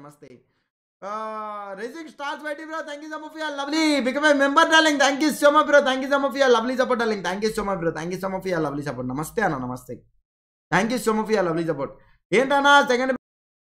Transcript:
నమస్తే racing stars బయట bro thank you so much for lovely become a member darling thank you so much bro thank you so much for lovely support darling thank you so much bro thank you so much for lovely support నమస్తే అన్న నమస్తే thank you so much for lovely support ఏంటన్నా second